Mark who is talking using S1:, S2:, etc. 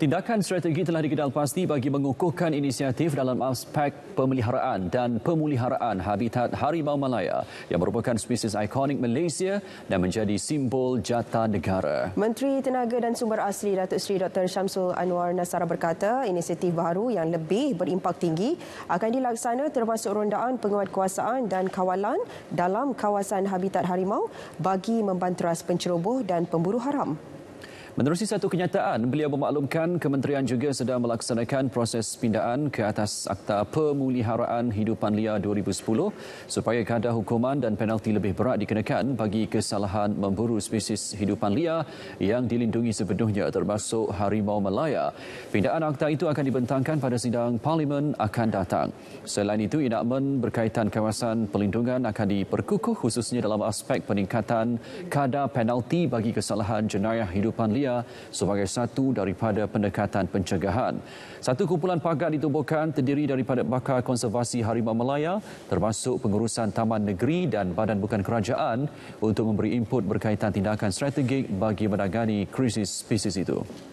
S1: Tindakan strategi telah dikenal pasti bagi mengukuhkan inisiatif dalam aspek pemeliharaan dan pemuliharaan habitat Harimau Malaya yang merupakan spesies ikonik Malaysia dan menjadi simbol jata negara.
S2: Menteri Tenaga dan Sumber Asli Datuk Seri Dr. Syamsul Anwar Nasara berkata inisiatif baru yang lebih berimpak tinggi akan dilaksana termasuk rondaan penguatkuasaan dan kawalan dalam kawasan habitat Harimau bagi membanteras penceroboh dan pemburu haram.
S1: Menerusi satu kenyataan, beliau memaklumkan kementerian juga sedang melaksanakan proses pindaan ke atas Akta Pemuliharaan Hidupan Lia 2010 supaya kadar hukuman dan penalti lebih berat dikenakan bagi kesalahan memburu spesies hidupan Lia yang dilindungi sepenuhnya termasuk Harimau Malaya. Pindaan akta itu akan dibentangkan pada sidang Parlimen akan datang. Selain itu, inakmen berkaitan kawasan pelindungan akan diperkukuh khususnya dalam aspek peningkatan kadar penalti bagi kesalahan jenayah hidupan Lia Australia sebagai satu daripada pendekatan pencegahan. Satu kumpulan pagar ditubuhkan terdiri daripada bakar konservasi Harimau Melaya termasuk pengurusan Taman Negeri dan Badan Bukan Kerajaan untuk memberi input berkaitan tindakan strategik bagi menangani krisis spesies itu.